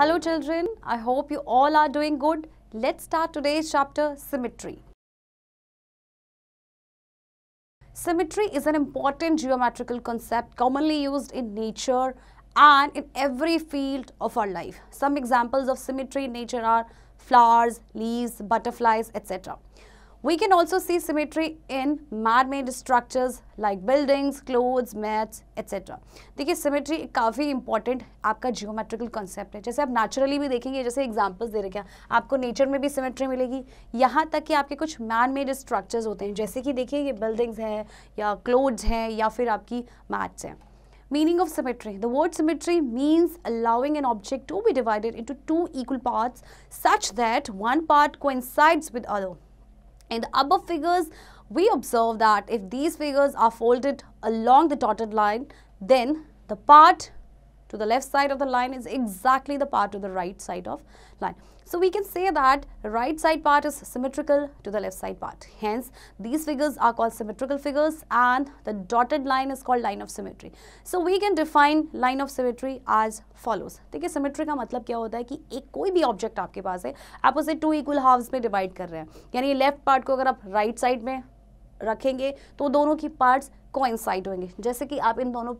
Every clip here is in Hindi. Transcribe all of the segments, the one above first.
Hello children, I hope you all are doing good. Let's start today's chapter, Symmetry. Symmetry is an important geometrical concept commonly used in nature and in every field of our life. Some examples of symmetry in nature are flowers, leaves, butterflies, etc. We can also see symmetry in man-made structures like buildings, clothes, mats, etc. देखिए symmetry काफ़ी important आपका geometrical concept है जैसे आप naturally भी देखेंगे जैसे examples दे रखे हैं आपको nature में भी symmetry मिलेगी यहाँ तक कि आपके कुछ man-made structures होते हैं जैसे कि देखिए ये buildings हैं या clothes हैं या फिर आपकी mats हैं meaning of symmetry the word symmetry means allowing an object to be divided into two equal parts such that one part coincides with other In the above figures, we observe that if these figures are folded along the dotted line, then the part to the left side of the line is exactly the part to the right side of line. So we can say that right side part is symmetrical to the left side part. Hence, these figures are called symmetrical figures and the dotted line is called line of symmetry. So we can define line of symmetry as follows. देखिए symmetry का मतलब क्या होता है कि एक कोई भी object आपके पास है आप उसे two equal halves में divide कर रहे हैं यानी left part को अगर आप right side में रखेंगे तो दोनों की parts coincide होंगे जैसे कि आप इन दोनों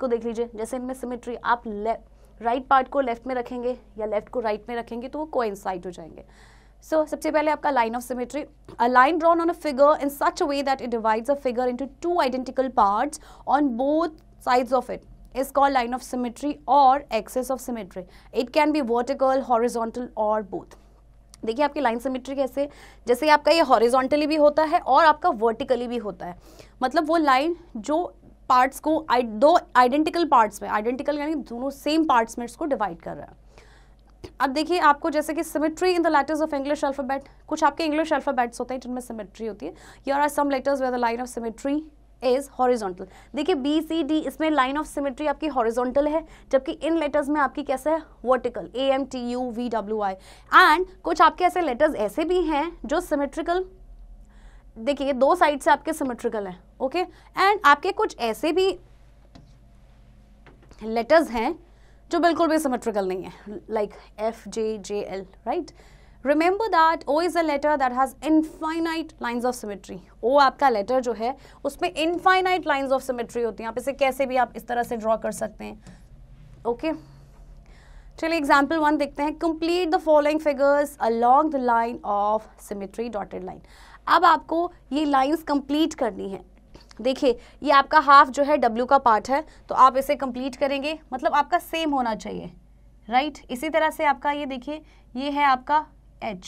को देख लीजिए जैसे इनमें symmetry आप left राइट right पार्ट को लेफ्ट में रखेंगे या लेफ्ट को राइट right में रखेंगे तो वो कोइंसाइड हो जाएंगे सो so, सबसे पहले आपका line of symmetry a line drawn on a figure in such a way that it divides a figure into two identical parts on both sides of it is called line of symmetry और axis of symmetry it can be vertical horizontal और बोथ देखिए आपकी लाइन सिमेट्री कैसे जैसे आपका ये हॉरिजोंटली भी होता है और आपका वर्टिकली भी होता है मतलब वो लाइन जो पार्ट्स को दो आइडेंटिकल पार्ट्स में आइडेंटिकल यानी दोनों सेम पार्ट्स में इसको डिवाइड कर रहा है अब देखिए आपको जैसे कि symmetry in the letters of English alphabet कुछ आपके इंग्लिश अल्फ़ाबेट्स होते हैं जिनमें सिमेट्री होती है here are some letters with the line of symmetry is horizontal देखिए बी सी डी इसमें लाइन ऑफ सिमेट्री आपकी हॉरिजोंटल है जबकि इन लेटर्स में आपकी कैसे है vertical A M T U V W I and कुछ आपके ऐसे लेटर्स ऐसे भी हैं जो सिमेट्रिकल देखिए दो साइड से आपके सिमेट्रिकल हैं ओके एंड आपके कुछ ऐसे भी लेटर्स हैं जो बिल्कुल भी सिमेट्रिकल नहीं है like F J J L right remember that O is a letter that has infinite lines of symmetry O आपका लेटर जो है उसमें इनफाइनाइट लाइंस ऑफ सिमेट्री होती हैं आप इसे कैसे भी आप इस तरह से ड्रॉ कर सकते हैं ओके चलिए एग्जाम्पल वन देखते हैं complete the following figures along the line of symmetry dotted line अब आपको ये लाइंस कंप्लीट करनी है देखिए ये आपका हाफ जो है डब्ल्यू का पार्ट है तो आप इसे कंप्लीट करेंगे मतलब आपका सेम होना चाहिए राइट right? इसी तरह से आपका ये देखिए ये है आपका एच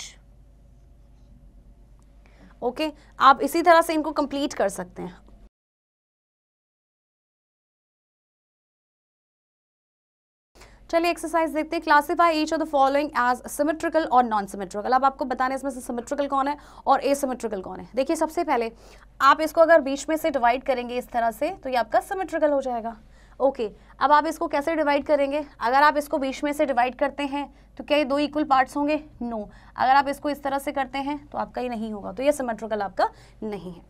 ओके okay? आप इसी तरह से इनको कंप्लीट कर सकते हैं चलिए एक्सरसाइज देखते हैं classify each of the following as symmetrical और नॉन सिमेट्रिकल अब आपको बताने इसमें से सिमेट्रिकल कौन है और ए सिमेट्रिकल कौन है देखिए सबसे पहले आप इसको अगर बीच में से डिवाइड करेंगे इस तरह से तो ये आपका सिमेट्रिकल हो जाएगा ओके okay, अब आप इसको कैसे डिवाइड करेंगे अगर आप इसको बीच में से डिवाइड करते हैं तो क्या ये दो इक्वल पार्ट्स होंगे नो no. अगर आप इसको इस तरह से करते हैं तो आपका ये नहीं होगा तो ये सिमेट्रिकल आपका नहीं है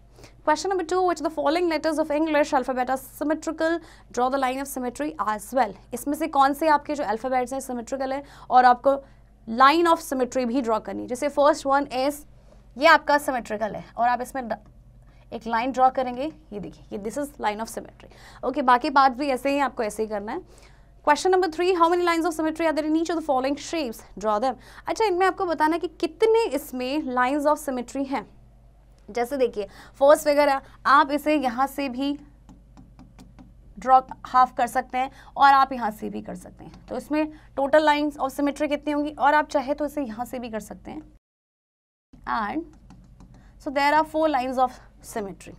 Question number two, which of the following letters of English alphabet are symmetrical? Draw the line of symmetry as well. इसमें से कौन से आपके जो alphabets हैं symmetrical है और आपको line of symmetry भी draw करनी जैसे first one is ये आपका symmetrical है और आप इसमें एक लाइन ड्रॉ करेंगे ये देखिए ये this is line of symmetry okay बाकी बात भी ऐसे ही आपको ऐसे ही करना है question number three how many lines of symmetry are there in each of the following shapes draw them अच्छा इनमें आपको बताना कि कितने इसमें लाइंस ऑफ सिमेट्री हैं जैसे देखिए फोर्स वगैरह आप इसे यहाँ से भी ड्रॉ हाफ कर सकते हैं और आप यहाँ से भी कर सकते हैं तो इसमें टोटल लाइंस ऑफ सिमेट्री कितनी होंगी और आप चाहे तो इसे यहाँ से भी कर सकते हैं and so there are four lines of symmetry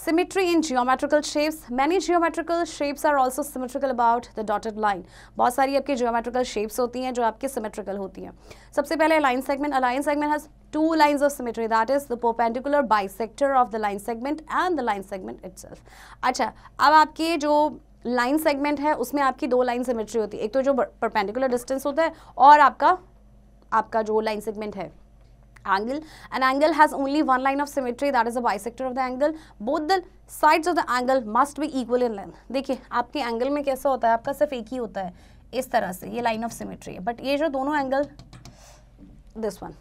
Symmetry in geometrical shapes. Many geometrical shapes are also symmetrical about the dotted line. बहुत सारी आपकी geometrical shapes होती हैं जो आपकी symmetrical होती हैं सबसे पहले line segment. A line segment has two lines of symmetry that is the perpendicular bisector of the line segment and the line segment itself. अच्छा अब आपके जो लाइन सेगमेंट है उसमें आपकी दो लाइन सिमेट्री होती है एक तो जो परपेंडिकुलर डिस्टेंस होता है और आपका आपका जो लाइन सेगमेंट है angle. An angle has only one line of symmetry that is a bisector of the angle. Both the sides of the angle must be equal in length. देखिए आपके angle में कैसा होता है आपका सिर्फ एक ही होता है इस तरह से ये line of symmetry है But ये जो दोनों angle, this one,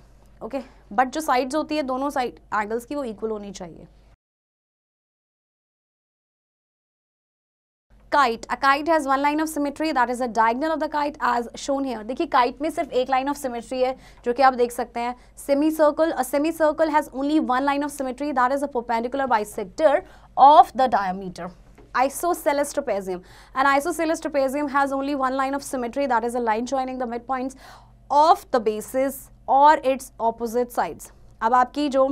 okay? But जो sides होती है दोनों side angles की वो equal होनी चाहिए kite. A kite has one line of symmetry that is the diagonal of the kite as shown here. देखिए kite में सिर्फ एक line of symmetry है जो कि आप देख सकते हैं semi circle a semi circle has only one line of symmetry that is a perpendicular bisector of the diameter isosceles trapezium and isosceles trapezium has only one line of symmetry that is a line joining the midpoints of the bases or its opposite sides अब आपकी जो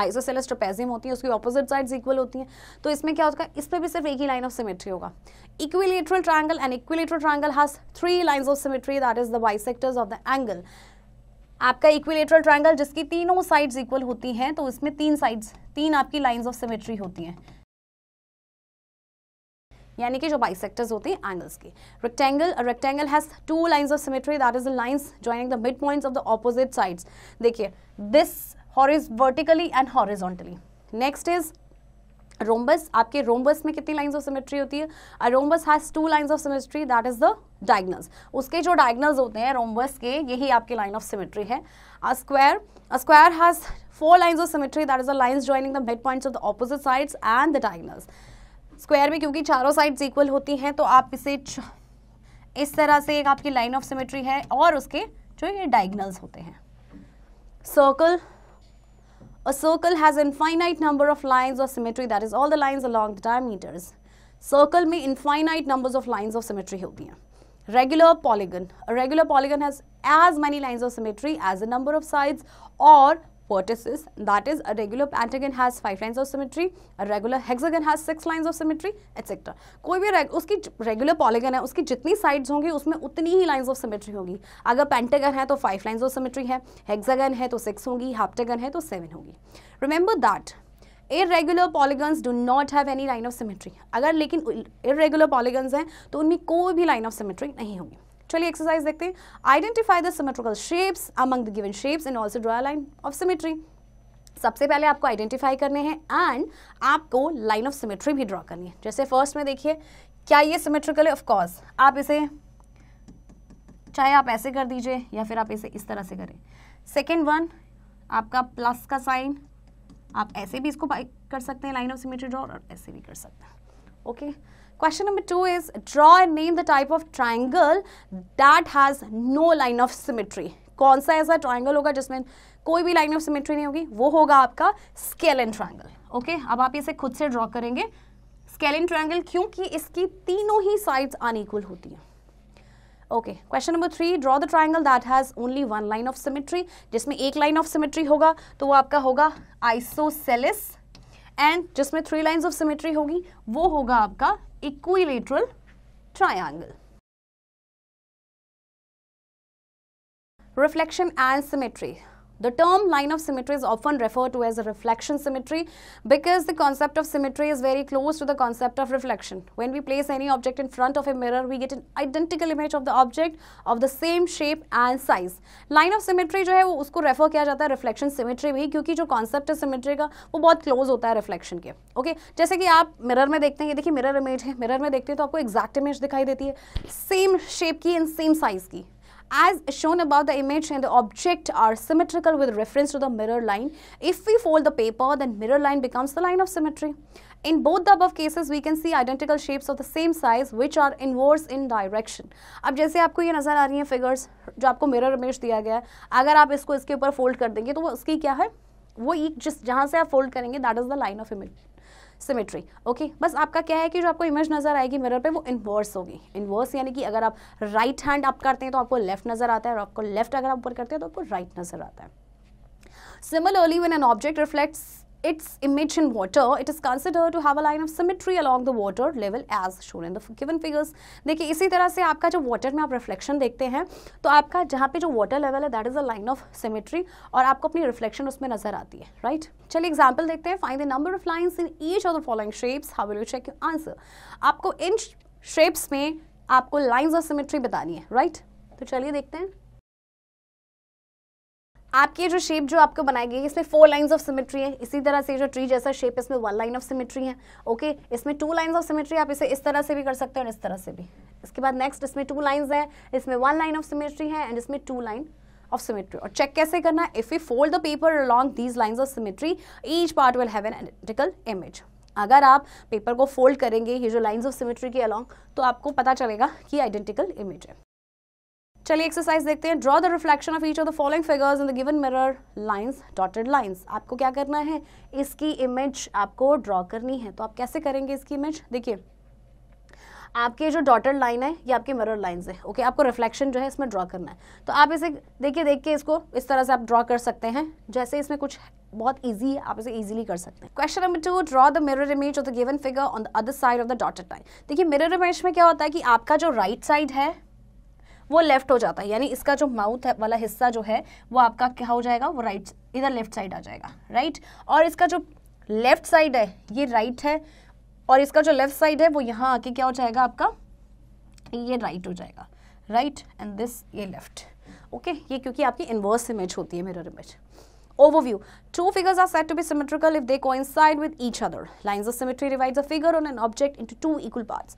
आइसोसेलस ट्रपेजियम होती है उसकी ऑपोजिट साइड्स इक्वल होती हैं तो इसमें क्या होगा इस पर भी सिर्फ एक ही लाइन ऑफ सिमेट्री होगा equilateral triangle and equilateral triangle has three lines of symmetry that is the bisectors of the angle आपका इक्विलेटरल ट्रायंगल जिसकी तीनों साइड्स इक्वल होती हैं तो इसमें तीन साइड्स तीन आपकी लाइन्स ऑफ सिमेट्री होती हैं यानी कि जो बाइसेक्टर्स होते हैं एंगल्स के rectangle rectangle has two lines of symmetry that is the lines joining the mid points of the opposite sides देखिए दिस हॉरिज vertically and horizontally next is rhombus आपके रोम्बस में कितनी लाइन्स ऑफ सिमेट्री होती है a rhombus has two lines of symmetry that is the diagonals उसके जो डायग्नल्स होते हैं रोम्बस के यही आपके लाइन ऑफ सिमेट्री है a square a square has four lines of symmetry that is the lines joining the mid points of the opposite sides and the diagonals square में क्योंकि चारों साइड्स इक्वल होती हैं तो आप इसे इस तरह से एक आपकी लाइन ऑफ सिमेट्री है और उसके जो ये डायग्नल्स होते हैं circle A circle has infinite number of lines of symmetry that is all the lines along the diameters. Circle may infinite numbers of lines of symmetry होती Regular polygon. A regular polygon has as many lines of symmetry as the number of sides or vertices. That is, a regular pentagon has five lines of symmetry, a regular hexagon has six lines of symmetry, etc. koi bhi reg uski regular polygon hai uski jitni sides hongi usme utni hi lines of symmetry hongi agar pentagon hai to five lines of symmetry hai hexagon hai to six hongi heptagon hai to seven hongi Remember that irregular polygons do not have any line of symmetry agar lekin irregular polygons hain to उनमें koi bhi line of symmetry nahi hongi चलिए एक्सरसाइज देखते हैं identify the symmetrical shapes among the given shapes and also draw line of symmetry सबसे पहले आपको आइडेंटिफाई करने हैं एंड आपको लाइन ऑफ सिमेट्री भी ड्रॉ करनी है जैसे फर्स्ट में देखिए क्या ये सिमेट्रिकल है ऑफकोर्स आप इसे चाहे आप ऐसे कर दीजिए या फिर आप इसे इस तरह से करें सेकेंड वन आपका प्लस का साइन आप ऐसे भी इसको कर सकते हैं लाइन ऑफ सिमेट्री ड्रॉ और ऐसे भी कर सकते हैं okay question number 2 is draw and name the type of triangle that has no line of symmetry कौन सा ऐसा ट्राइंगल होगा जिसमें कोई भी लाइन ऑफ सिमेट्री नहीं होगी वो होगा आपका स्केलन ट्राइंगल ओके अब आप इसे खुद से ड्रॉ करेंगे स्केलन ट्राइंगल क्योंकि इसकी तीनों ही साइड्स अनइक्वल होती हैं okay question number three draw the triangle that has only one line of symmetry जिसमें एक लाइन ऑफ सिमेट्री होगा तो वो आपका होगा आइसोसेलिस एंड जिसमें थ्री लाइंस ऑफ सिमेट्री होगी वो होगा आपका equilateral triangle reflection and symmetry The term line of symmetry is often referred to as a reflection symmetry because the concept of symmetry is very close to the concept of reflection. When we place any object in front of a mirror, we get an identical image of the object of the same shape and size. Line of symmetry jo hai wo usko refer kiya jata hai reflection symmetry bhi kyunki jo concept hai symmetry ka wo bahut close hota hai reflection ke okay? jaise ki aap mirror mein dekhte hain ye dekhiye mirror image hai mirror mein dekhte hain to aapko exact image dikhai deti hai same shape ki and same size ki As shown above, the image and the object are symmetrical with reference to the mirror line. If we fold the paper, then mirror line becomes the line of symmetry. In both the above cases, we can see identical shapes of the same size which are inverse in direction. ab jaise aapko ye nazar aa rahi hai figures jo aapko mirror image diya gaya hai agar aap isko iske upar fold kar denge to wo uski kya hai wo ek jis jahan se aap fold karenge that is the line of image symmetry okay बस आपका क्या है कि जो आपको इमेज नजर आएगी मिरर पे वो इन्वर्स होगी इन्वर्स यानी कि अगर आप राइट हैंड अप करते हैं तो आपको लेफ्ट नजर आता है और आपको लेफ्ट अगर आप ऊपर करते हैं तो आपको राइट right नजर आता है similarly when an object reflects its image in water, it is considered to have a line of symmetry along the water level as shown in the given figures. देखिए इसी तरह से आपका जो वाटर में आप रिफ्लेक्शन देखते हैं तो आपका जहाँ पे जो वाटर लेवल है that is a line of symmetry और आपको अपनी रिफ्लेक्शन उसमें नजर आती है राइट right? चलिए एग्जाम्पल देखते हैं find the number of lines in each of the following shapes how will you check you answer आपको इन शेप्स में आपको लाइन्स ऑफ सिमेट्री बतानी है राइट right? तो चलिए देखते हैं आपकी जो शेप जो आपको बनाई गई है इसमें फोर लाइन्स ऑफ सिमेट्री है इसी तरह से जो ट्री जैसा शेप इसमें वन लाइन ऑफ सिमेट्री है ओके इसमें टू लाइन्स ऑफ सिमेट्री आप इसे इस तरह से भी कर सकते हैं और इस तरह से भी इसके बाद नेक्स्ट इसमें टू लाइन्स है इसमें वन लाइन ऑफ सिमेट्री है एंड इसमें टू लाइन ऑफ सिमेट्री और चेक कैसे करना if you fold the paper along these lines of symmetry each part will have an identical image अगर आप पेपर को फोल्ड करेंगे ये जो लाइन्स ऑफ सिमेट्री के अलॉन्ग तो आपको पता चलेगा कि आइडेंटिकल इमेज है चलिए एक्सरसाइज देखते हैं draw the reflection of each of the following figures in the given mirror lines dotted lines आपको क्या करना है इसकी इमेज आपको ड्रॉ करनी है तो आप कैसे करेंगे इसकी इमेज देखिए आपके जो डॉटेड लाइन है ये आपके मिरर लाइंस है ओके आपको रिफ्लेक्शन जो है इसमें ड्रॉ करना है तो आप इसे देखिए देख के इसको इस तरह से आप ड्रॉ कर सकते हैं जैसे इसमें कुछ बहुत इजी है आप इसे इजीली कर सकते हैं question number two draw the mirror image of the given figure on the other side of the dotted line देखिए मिरर इमेज में क्या होता है कि आपका जो राइट right साइड है वो लेफ्ट हो जाता है यानी इसका जो माउथ वाला हिस्सा जो है वो आपका क्या हो जाएगा वो राइट इधर लेफ्ट साइड आ जाएगा राइट और इसका जो लेफ्ट साइड है ये राइट है और इसका जो लेफ्ट साइड है वो यहाँ आके क्या हो जाएगा आपका ये राइट हो जाएगा राइट एंड दिस ये लेफ्ट ओके okay? ये क्योंकि आपकी इन्वर्स इमेज होती है mirror image overview two figures are said to be symmetrical if they coincide with each other lines of symmetry divides a figure on an object into two equal parts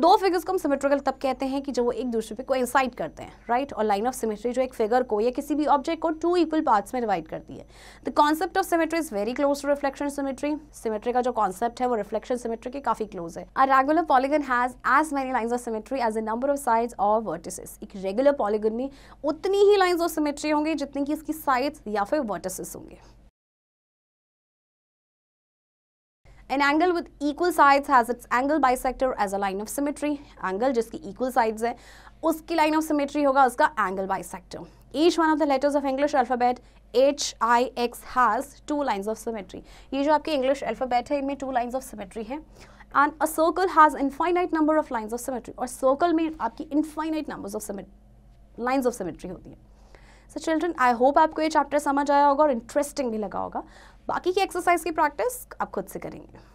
दो फिगर्स को हम सिमेट्रिकल तब कहते हैं कि जब वो एक दूसरे पे कोइंसाइड करते हैं राइट और लाइन ऑफ सिमेट्री जो एक फिगर को या किसी भी ऑब्जेक्ट को टू इक्वल पार्ट्स में डिवाइड करती है the concept of symmetry is very close to reflection symmetry symmetry का जो कॉन्सेप्ट है वो रिफ्लेक्शन सिमेट्री के काफी क्लोज है a regular polygon has as many lines of symmetry as a number of साइज और वर्टिसेस एक रेगुलर पॉलीगन में उतनी ही लाइन्स ऑफ सिमेट्री होंगे जितनी की इसकी साइज या फिर वर्टिसेस होंगे An angle with equal sides has its angle bisector as a line of symmetry. Angle जिसकी equal sides है उसकी line of symmetry होगा उसका angle bisector. Each one of the letters of English alphabet H I X has two lines of symmetry. ये जो आपके English alphabet है इनमें two lines of symmetry है and a circle has infinite number of lines of symmetry और सर्कल में आपकी infinite numbers of symmetry lines of symmetry होती है सो चिल्ड्रन आई होप आपको ये चैप्टर समझ आया होगा और इंटरेस्टिंग भी लगा होगा बाकी की एक्सरसाइज की प्रैक्टिस आप खुद से करेंगे